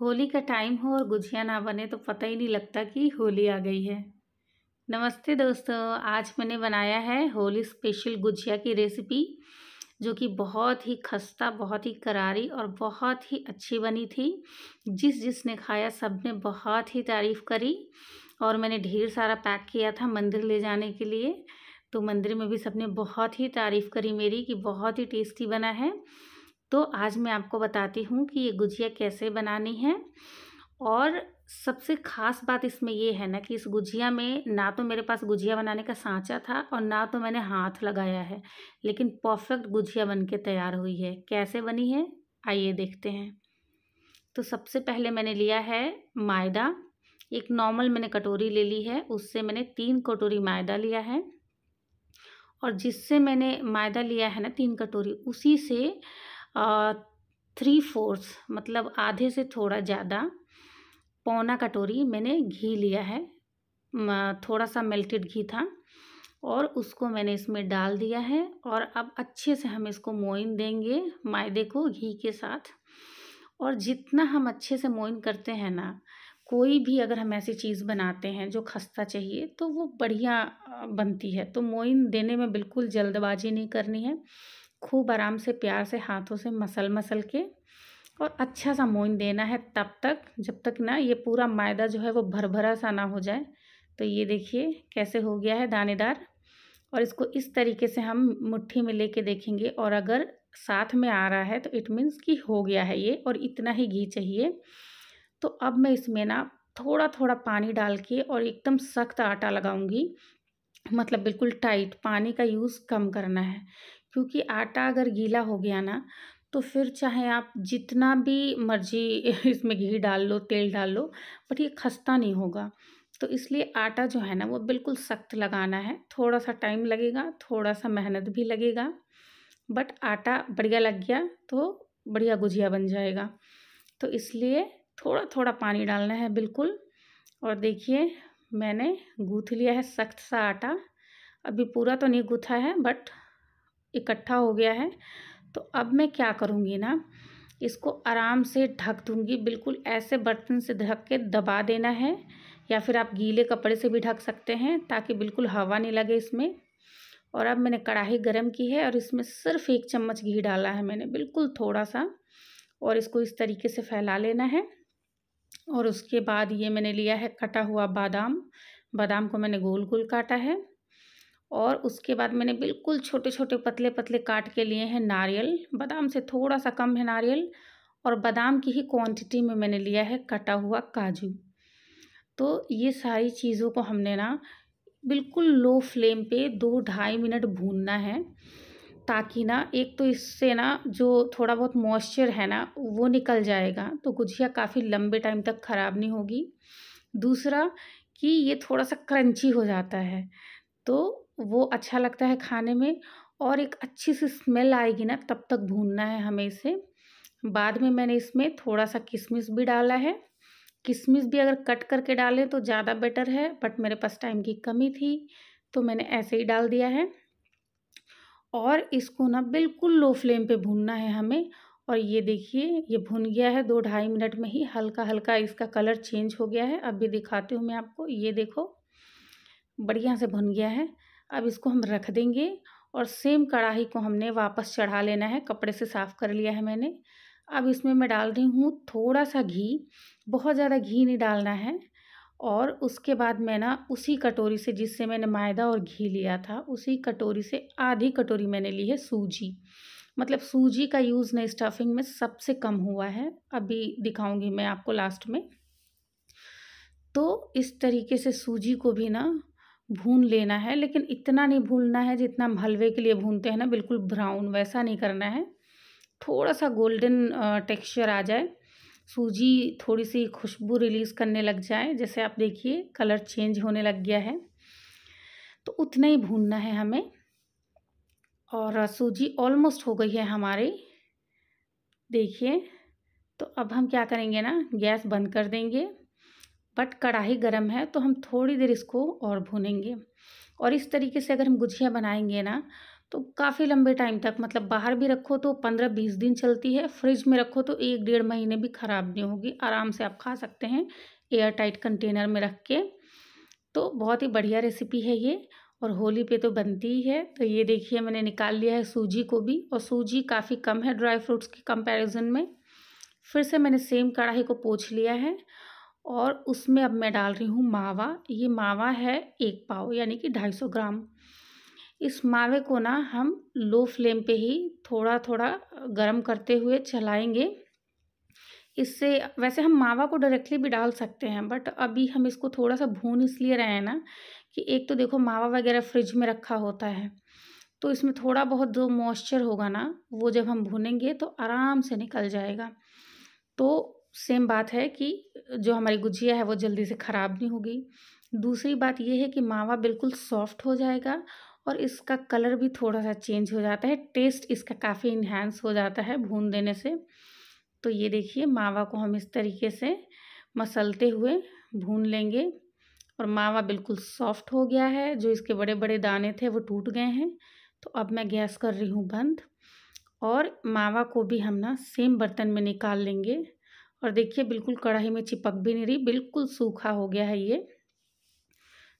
होली का टाइम हो और गुजिया ना बने तो पता ही नहीं लगता कि होली आ गई है नमस्ते दोस्तों आज मैंने बनाया है होली स्पेशल गुजिया की रेसिपी जो कि बहुत ही खस्ता बहुत ही करारी और बहुत ही अच्छी बनी थी जिस जिसने खाया सब ने बहुत ही तारीफ़ करी और मैंने ढेर सारा पैक किया था मंदिर ले जाने के लिए तो मंदिर में भी सबने बहुत ही तारीफ़ करी मेरी कि बहुत ही टेस्टी बना है तो आज मैं आपको बताती हूँ कि ये गुजिया कैसे बनानी है और सबसे ख़ास बात इसमें ये है ना कि इस गुजिया में ना तो मेरे पास गुजिया बनाने का सांचा था और ना तो मैंने हाथ लगाया है लेकिन परफेक्ट गुजिया बन के तैयार हुई है कैसे बनी है आइए देखते हैं तो सबसे पहले मैंने लिया है मायदा एक नॉर्मल मैंने कटोरी ले ली है उससे मैंने तीन कटोरी मैदा लिया है और जिससे मैंने मैदा लिया है ना तीन कटोरी उसी से थ्री फोर्थ मतलब आधे से थोड़ा ज़्यादा पौना कटोरी मैंने घी लिया है थोड़ा सा मेल्टेड घी था और उसको मैंने इसमें डाल दिया है और अब अच्छे से हम इसको मोइन देंगे मायदे को घी के साथ और जितना हम अच्छे से मोइन करते हैं ना कोई भी अगर हम ऐसी चीज़ बनाते हैं जो खस्ता चाहिए तो वो बढ़िया बनती है तो मोइन देने में बिल्कुल जल्दबाजी नहीं करनी है खूब आराम से प्यार से हाथों से मसल मसल के और अच्छा सा मोइन देना है तब तक जब तक ना ये पूरा मैदा जो है वो भर भरा सा ना हो जाए तो ये देखिए कैसे हो गया है दानेदार और इसको इस तरीके से हम मुट्ठी में लेके देखेंगे और अगर साथ में आ रहा है तो इट मीन्स कि हो गया है ये और इतना ही घी चाहिए तो अब मैं इसमें ना थोड़ा थोड़ा पानी डाल के और एकदम सख्त आटा लगाऊंगी मतलब बिल्कुल टाइट पानी का यूज़ कम करना है क्योंकि आटा अगर गीला हो गया ना तो फिर चाहे आप जितना भी मर्जी इसमें घी डाल लो तेल डाल लो बट ये खस्ता नहीं होगा तो इसलिए आटा जो है ना वो बिल्कुल सख्त लगाना है थोड़ा सा टाइम लगेगा थोड़ा सा मेहनत भी लगेगा बट आटा बढ़िया लग गया तो बढ़िया गुजिया बन जाएगा तो इसलिए थोड़ा थोड़ा पानी डालना है बिल्कुल और देखिए मैंने गूँथ लिया है सख्त सा आटा अभी पूरा तो नहीं गूँथा है बट इकट्ठा हो गया है तो अब मैं क्या करूँगी ना इसको आराम से ढक दूँगी बिल्कुल ऐसे बर्तन से ढक के दबा देना है या फिर आप गीले कपड़े से भी ढक सकते हैं ताकि बिल्कुल हवा नहीं लगे इसमें और अब मैंने कढ़ाई गर्म की है और इसमें सिर्फ एक चम्मच घी डाला है मैंने बिल्कुल थोड़ा सा और इसको इस तरीके से फैला लेना है और उसके बाद ये मैंने लिया है कटा हुआ बादाम बादाम को मैंने गोल गोल काटा है और उसके बाद मैंने बिल्कुल छोटे छोटे पतले पतले काट के लिए हैं नारियल बादाम से थोड़ा सा कम है नारियल और बादाम की ही क्वांटिटी में मैंने लिया है कटा हुआ काजू तो ये सारी चीज़ों को हमने ना बिल्कुल लो फ्लेम पे दो ढाई मिनट भूनना है ताकि ना एक तो इससे ना जो थोड़ा बहुत मॉइस्चर है ना वो निकल जाएगा तो गुजिया काफ़ी लंबे टाइम तक ख़राब नहीं होगी दूसरा कि ये थोड़ा सा क्रंची हो जाता है तो वो अच्छा लगता है खाने में और एक अच्छी सी स्मेल आएगी ना तब तक भूनना है हमें इसे बाद में मैंने इसमें थोड़ा सा किशमिश भी डाला है किशमिश भी अगर कट करके डालें तो ज़्यादा बेटर है बट मेरे पास टाइम की कमी थी तो मैंने ऐसे ही डाल दिया है और इसको ना बिल्कुल लो फ्लेम पे भूनना है हमें और ये देखिए ये भुन गया है दो ढाई मिनट में ही हल्का हल्का इसका कलर चेंज हो गया है अब भी दिखाती हूँ मैं आपको ये देखो बढ़िया से भुन गया है अब इसको हम रख देंगे और सेम कढ़ाई को हमने वापस चढ़ा लेना है कपड़े से साफ़ कर लिया है मैंने अब इसमें मैं डाल रही हूँ थोड़ा सा घी बहुत ज़्यादा घी नहीं डालना है और उसके बाद मैं ना उसी कटोरी से जिससे मैंने मैदा और घी लिया था उसी कटोरी से आधी कटोरी मैंने ली है सूजी मतलब सूजी का यूज़ ना स्टफिंग में सबसे कम हुआ है अभी दिखाऊंगी मैं आपको लास्ट में तो इस तरीके से सूजी को भी ना भून लेना है लेकिन इतना नहीं भूनना है जितना हम हलवे के लिए भूनते हैं ना बिल्कुल ब्राउन वैसा नहीं करना है थोड़ा सा गोल्डन टेक्सचर आ जाए सूजी थोड़ी सी खुशबू रिलीज़ करने लग जाए जैसे आप देखिए कलर चेंज होने लग गया है तो उतना ही भूनना है हमें और सूजी ऑलमोस्ट हो गई है हमारी देखिए तो अब हम क्या करेंगे ना गैस बंद कर देंगे बट कढ़ाई गर्म है तो हम थोड़ी देर इसको और भूनेंगे और इस तरीके से अगर हम गुजिया बनाएंगे ना तो काफ़ी लंबे टाइम तक मतलब बाहर भी रखो तो पंद्रह बीस दिन चलती है फ्रिज में रखो तो एक डेढ़ महीने भी ख़राब नहीं होगी आराम से आप खा सकते हैं एयर टाइट कंटेनर में रख के तो बहुत ही बढ़िया रेसिपी है ये और होली पे तो बनती ही है तो ये देखिए मैंने निकाल लिया है सूजी को भी और सूजी काफ़ी कम है ड्राई फ्रूट्स के कंपेरिजन में फिर से मैंने सेम कढ़ाई को पोछ लिया है और उसमें अब मैं डाल रही हूँ मावा ये मावा है एक पाव यानी कि ढाई सौ ग्राम इस मावे को ना हम लो फ्लेम पे ही थोड़ा थोड़ा गरम करते हुए चलाएंगे इससे वैसे हम मावा को डायरेक्टली भी डाल सकते हैं बट अभी हम इसको थोड़ा सा भून इसलिए रहे हैं ना कि एक तो देखो मावा वगैरह फ्रिज में रखा होता है तो इसमें थोड़ा बहुत जो मॉइस्चर होगा ना वो जब हम भूनेंगे तो आराम से निकल जाएगा तो सेम बात है कि जो हमारी गुजिया है वो जल्दी से ख़राब नहीं होगी दूसरी बात ये है कि मावा बिल्कुल सॉफ्ट हो जाएगा और इसका कलर भी थोड़ा सा चेंज हो जाता है टेस्ट इसका काफ़ी इन्हेंस हो जाता है भून देने से तो ये देखिए मावा को हम इस तरीके से मसलते हुए भून लेंगे और मावा बिल्कुल सॉफ्ट हो गया है जो इसके बड़े बड़े दाने थे वो टूट गए हैं तो अब मैं गैस कर रही हूँ बंद और मावा को भी हम ना सेम बर्तन में निकाल लेंगे और देखिए बिल्कुल कढ़ाई में चिपक भी नहीं रही बिल्कुल सूखा हो गया है ये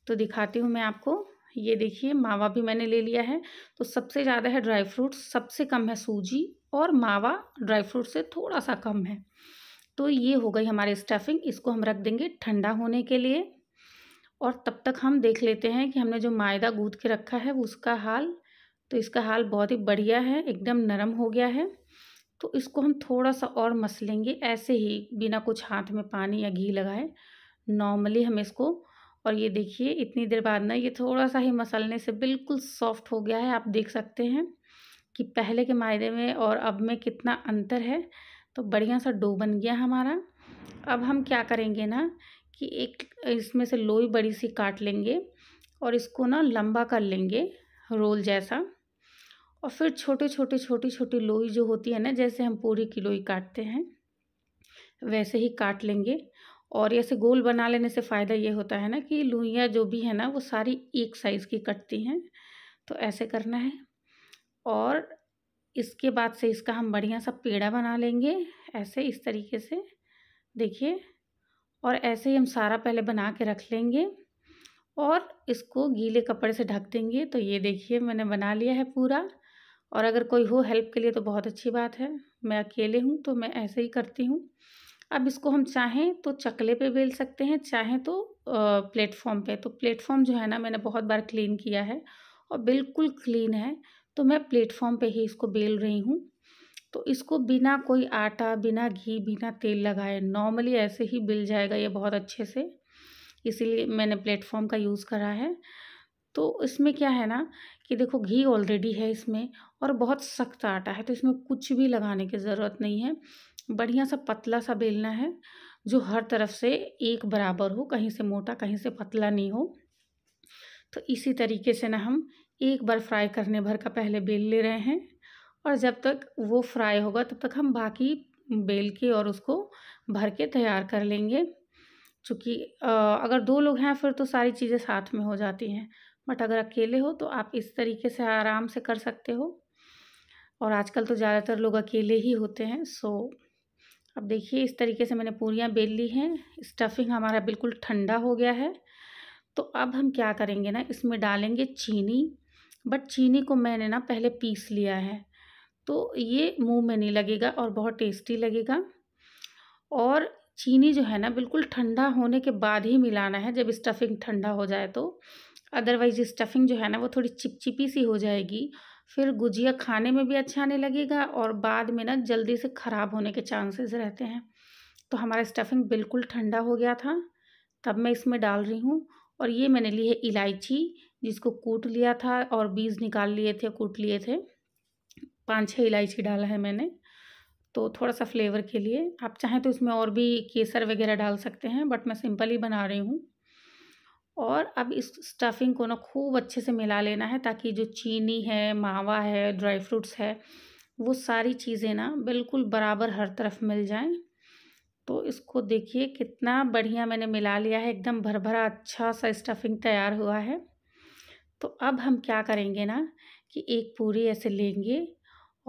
तो दिखाती हूँ मैं आपको ये देखिए मावा भी मैंने ले लिया है तो सबसे ज़्यादा है ड्राई फ्रूट्स सबसे कम है सूजी और मावा ड्राई फ्रूट से थोड़ा सा कम है तो ये हो गई हमारी स्टफिंग इसको हम रख देंगे ठंडा होने के लिए और तब तक हम देख लेते हैं कि हमने जो मायदा गूँद के रखा है उसका हाल तो इसका हाल बहुत ही बढ़िया है एकदम नरम हो गया है तो इसको हम थोड़ा सा और मस लेंगे ऐसे ही बिना कुछ हाथ में पानी या घी लगाए नॉर्मली हम इसको और ये देखिए इतनी देर बाद ना ये थोड़ा सा ही मसलने से बिल्कुल सॉफ्ट हो गया है आप देख सकते हैं कि पहले के मायदे में और अब में कितना अंतर है तो बढ़िया सा डो बन गया हमारा अब हम क्या करेंगे ना कि एक इसमें से लोई बड़ी सी काट लेंगे और इसको ना लंबा कर लेंगे रोल जैसा और फिर छोटे छोटे छोटी छोटी लोई जो होती है ना जैसे हम पूरी की लोई काटते हैं वैसे ही काट लेंगे और ऐसे गोल बना लेने से फ़ायदा ये होता है ना कि लोइयाँ जो भी है ना वो सारी एक साइज़ की कटती हैं तो ऐसे करना है और इसके बाद से इसका हम बढ़िया सा पेड़ा बना लेंगे ऐसे इस तरीके से देखिए और ऐसे ही हम सारा पहले बना के रख लेंगे और इसको गीले कपड़े से ढक देंगे तो ये देखिए मैंने बना लिया है पूरा और अगर कोई हो हेल्प के लिए तो बहुत अच्छी बात है मैं अकेले हूँ तो मैं ऐसे ही करती हूँ अब इसको हम चाहें तो चकले पे बेल सकते हैं चाहें तो प्लेटफॉर्म पे तो प्लेटफॉर्म जो है ना मैंने बहुत बार क्लीन किया है और बिल्कुल क्लीन है तो मैं प्लेटफॉर्म पे ही इसको बेल रही हूँ तो इसको बिना कोई आटा बिना घी बिना तेल लगाए नॉर्मली ऐसे ही बिल जाएगा ये बहुत अच्छे से इसीलिए मैंने प्लेटफॉर्म का यूज़ करा है तो इसमें क्या है ना कि देखो घी ऑलरेडी है इसमें और बहुत सख्त आटा है तो इसमें कुछ भी लगाने की ज़रूरत नहीं है बढ़िया सा पतला सा बेलना है जो हर तरफ से एक बराबर हो कहीं से मोटा कहीं से पतला नहीं हो तो इसी तरीके से ना हम एक बार फ्राई करने भर का पहले बेल ले रहे हैं और जब तक वो फ्राई होगा तब तक हम बाकी बेल के और उसको भर के तैयार कर लेंगे चूँकि अगर दो लोग हैं फिर तो सारी चीज़ें साथ में हो जाती हैं बट अगर अकेले हो तो आप इस तरीके से आराम से कर सकते हो और आजकल तो ज़्यादातर लोग अकेले ही होते हैं सो अब देखिए इस तरीके से मैंने पूरियाँ बेल ली हैं स्टफिंग हमारा बिल्कुल ठंडा हो गया है तो अब हम क्या करेंगे ना इसमें डालेंगे चीनी बट चीनी को मैंने ना पहले पीस लिया है तो ये मुंह में नहीं लगेगा और बहुत टेस्टी लगेगा और चीनी जो है ना बिल्कुल ठंडा होने के बाद ही मिलाना है जब स्टफिंग ठंडा हो जाए तो अदरवाइज स्टफिंग जो है ना वो थोड़ी चिपचिपी सी हो जाएगी फिर गुजिया खाने में भी अच्छा आने लगेगा और बाद में ना जल्दी से ख़राब होने के चांसेस रहते हैं तो हमारा स्टफिंग बिल्कुल ठंडा हो गया था तब मैं इसमें डाल रही हूँ और ये मैंने ली है इलायची जिसको कूट लिया था और बीज निकाल लिए थे कूट लिए थे पाँच छः इलायची डाला है मैंने तो थोड़ा सा फ्लेवर के लिए आप चाहें तो इसमें और भी केसर वगैरह डाल सकते हैं बट मैं सिंपल ही बना रही हूँ और अब इस स्टफिंग को ना खूब अच्छे से मिला लेना है ताकि जो चीनी है मावा है ड्राई फ्रूट्स है वो सारी चीज़ें ना बिल्कुल बराबर हर तरफ मिल जाएं तो इसको देखिए कितना बढ़िया मैंने मिला लिया है एकदम भर भरा अच्छा सा स्टफिंग तैयार हुआ है तो अब हम क्या करेंगे ना कि एक पूरी ऐसे लेंगे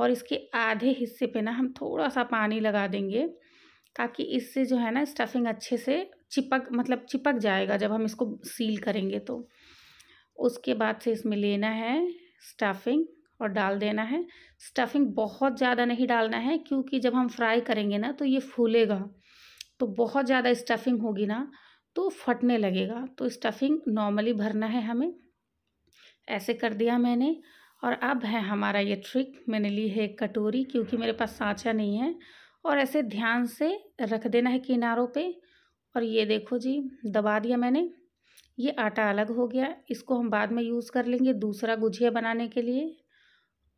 और इसके आधे हिस्से पे ना हम थोड़ा सा पानी लगा देंगे ताकि इससे जो है ना स्टफिंग अच्छे से चिपक मतलब चिपक जाएगा जब हम इसको सील करेंगे तो उसके बाद से इसमें लेना है स्टफिंग और डाल देना है स्टफिंग बहुत ज़्यादा नहीं डालना है क्योंकि जब हम फ्राई करेंगे ना तो ये फूलेगा तो बहुत ज़्यादा स्टफिंग होगी ना तो फटने लगेगा तो स्टफिंग नॉर्मली भरना है हमें ऐसे कर दिया मैंने और अब है हमारा ये ट्रिक मैंने ली है एक कटोरी क्योंकि मेरे पास साँचा नहीं है और ऐसे ध्यान से रख देना है किनारों पे और ये देखो जी दबा दिया मैंने ये आटा अलग हो गया इसको हम बाद में यूज़ कर लेंगे दूसरा गुजिया बनाने के लिए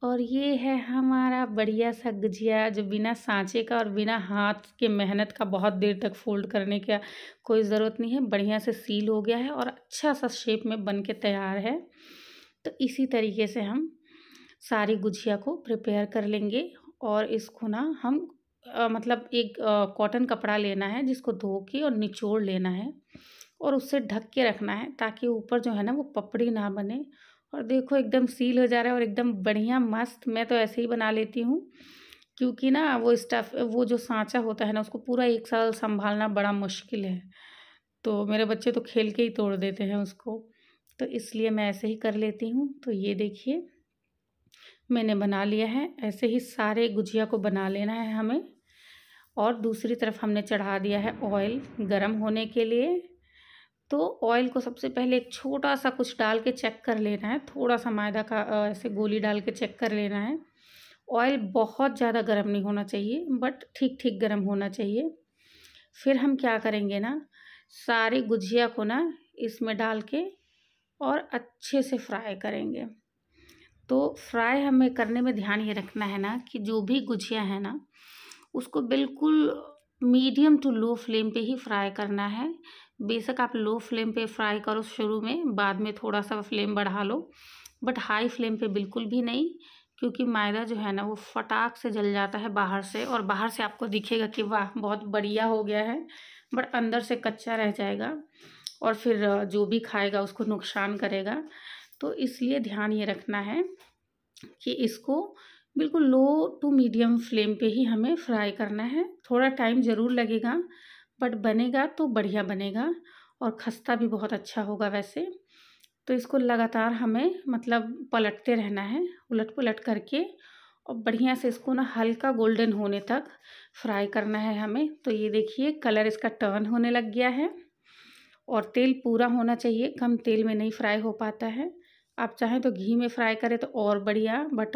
और ये है हमारा बढ़िया सा गुजिया जो बिना सांचे का और बिना हाथ के मेहनत का बहुत देर तक फोल्ड करने का कोई ज़रूरत नहीं है बढ़िया से सील हो गया है और अच्छा सा शेप में बन के तैयार है तो इसी तरीके से हम सारी गुजिया को प्रिपेयर कर लेंगे और इसको ना हम आ, मतलब एक कॉटन कपड़ा लेना है जिसको धो के और निचोड़ लेना है और उससे ढक के रखना है ताकि ऊपर जो है ना वो पपड़ी ना बने और देखो एकदम सील हो जा रहा है और एकदम बढ़िया मस्त मैं तो ऐसे ही बना लेती हूँ क्योंकि ना वो स्टफ वो जो सांचा होता है ना उसको पूरा एक साल संभालना बड़ा मुश्किल है तो मेरे बच्चे तो खेल के ही तोड़ देते हैं उसको तो इसलिए मैं ऐसे ही कर लेती हूँ तो ये देखिए मैंने बना लिया है ऐसे ही सारे गुजिया को बना लेना है हमें और दूसरी तरफ हमने चढ़ा दिया है ऑयल गर्म होने के लिए तो ऑयल को सबसे पहले एक छोटा सा कुछ डाल के चेक कर लेना है थोड़ा सा मैदा का ऐसे गोली डाल के चेक कर लेना है ऑयल बहुत ज़्यादा गर्म नहीं होना चाहिए बट ठीक ठीक गर्म होना चाहिए फिर हम क्या करेंगे ना सारी गुजिया को ना इसमें डाल के और अच्छे से फ्राई करेंगे तो फ्राई हमें करने में ध्यान ये रखना है ना कि जो भी गुजिया है ना उसको बिल्कुल मीडियम टू लो फ्लेम पे ही फ्राई करना है बेशक आप लो फ्लेम पे फ्राई करो शुरू में बाद में थोड़ा सा फ्लेम बढ़ा लो बट हाई फ्लेम पे बिल्कुल भी नहीं क्योंकि मैदा जो है ना वो फटाक से जल जाता है बाहर से और बाहर से आपको दिखेगा कि वाह बहुत बढ़िया हो गया है बट अंदर से कच्चा रह जाएगा और फिर जो भी खाएगा उसको नुकसान करेगा तो इसलिए ध्यान ये रखना है कि इसको बिल्कुल लो टू मीडियम फ्लेम पे ही हमें फ्राई करना है थोड़ा टाइम ज़रूर लगेगा बट बनेगा तो बढ़िया बनेगा और खस्ता भी बहुत अच्छा होगा वैसे तो इसको लगातार हमें मतलब पलटते रहना है उलट पुलट करके और बढ़िया से इसको ना हल्का गोल्डन होने तक फ्राई करना है हमें तो ये देखिए कलर इसका टर्न होने लग गया है और तेल पूरा होना चाहिए कम तेल में नहीं फ्राई हो पाता है आप चाहें तो घी में फ्राई करें तो और बढ़िया बट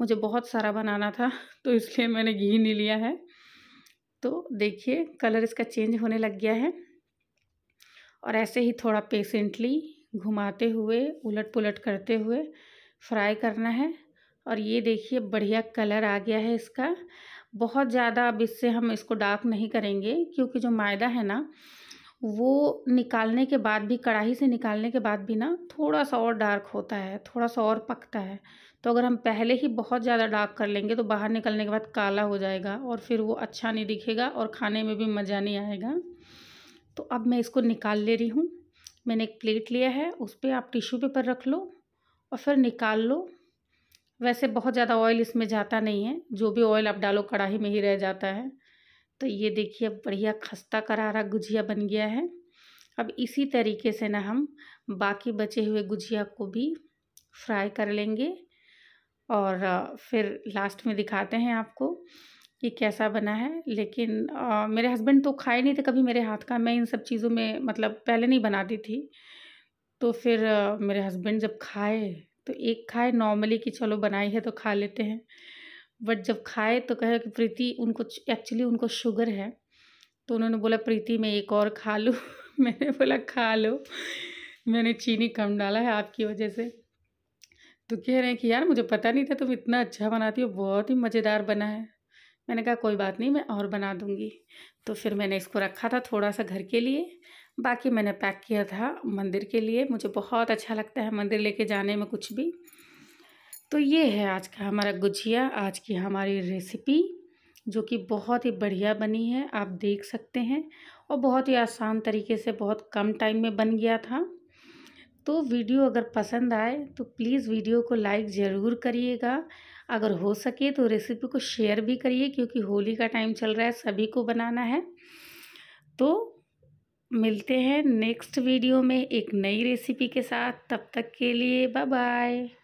मुझे बहुत सारा बनाना था तो इसलिए मैंने घी नहीं लिया है तो देखिए कलर इसका चेंज होने लग गया है और ऐसे ही थोड़ा पेशेंटली घुमाते हुए उलट पुलट करते हुए फ्राई करना है और ये देखिए बढ़िया कलर आ गया है इसका बहुत ज़्यादा अब इससे हम इसको डार्क नहीं करेंगे क्योंकि जो मायदा है ना वो निकालने के बाद भी कढ़ाई से निकालने के बाद भी ना थोड़ा सा और डार्क होता है थोड़ा सा और पकता है तो अगर हम पहले ही बहुत ज़्यादा डार्क कर लेंगे तो बाहर निकलने के बाद काला हो जाएगा और फिर वो अच्छा नहीं दिखेगा और खाने में भी मज़ा नहीं आएगा तो अब मैं इसको निकाल ले रही हूँ मैंने एक प्लेट लिया है उस पर आप टिश्यू पेपर रख लो और फिर निकाल लो वैसे बहुत ज़्यादा ऑयल इसमें जाता नहीं है जो भी ऑयल आप डालो कढ़ाई में ही रह जाता है तो ये देखिए बढ़िया खस्ता करारा गुजिया बन गया है अब इसी तरीके से ना हम बाकी बचे हुए गुजिया को भी फ्राई कर लेंगे और फिर लास्ट में दिखाते हैं आपको कि कैसा बना है लेकिन आ, मेरे हस्बैंड तो खाए नहीं थे कभी मेरे हाथ का मैं इन सब चीज़ों में मतलब पहले नहीं बनाती थी तो फिर आ, मेरे हस्बैंड जब खाए तो एक खाए नॉर्मली कि चलो बनाई है तो खा लेते हैं बट जब खाए तो कहे कि प्रीति उनको एक्चुअली उनको शुगर है तो उन्होंने बोला प्रीति मैं एक और खा लूँ मैंने बोला खा लो मैंने चीनी कम डाला है आपकी वजह से तो कह रहे हैं कि यार मुझे पता नहीं था तुम इतना अच्छा बनाती हो बहुत ही मज़ेदार बना है मैंने कहा कोई बात नहीं मैं और बना दूँगी तो फिर मैंने इसको रखा था थोड़ा सा घर के लिए बाकी मैंने पैक किया था मंदिर के लिए मुझे बहुत अच्छा लगता है मंदिर लेके जाने में कुछ भी तो ये है आज का हमारा गुजिया आज की हमारी रेसिपी जो कि बहुत ही बढ़िया बनी है आप देख सकते हैं और बहुत ही आसान तरीके से बहुत कम टाइम में बन गया था तो वीडियो अगर पसंद आए तो प्लीज़ वीडियो को लाइक ज़रूर करिएगा अगर हो सके तो रेसिपी को शेयर भी करिए क्योंकि होली का टाइम चल रहा है सभी को बनाना है तो मिलते हैं नेक्स्ट वीडियो में एक नई रेसिपी के साथ तब तक के लिए बाय बाय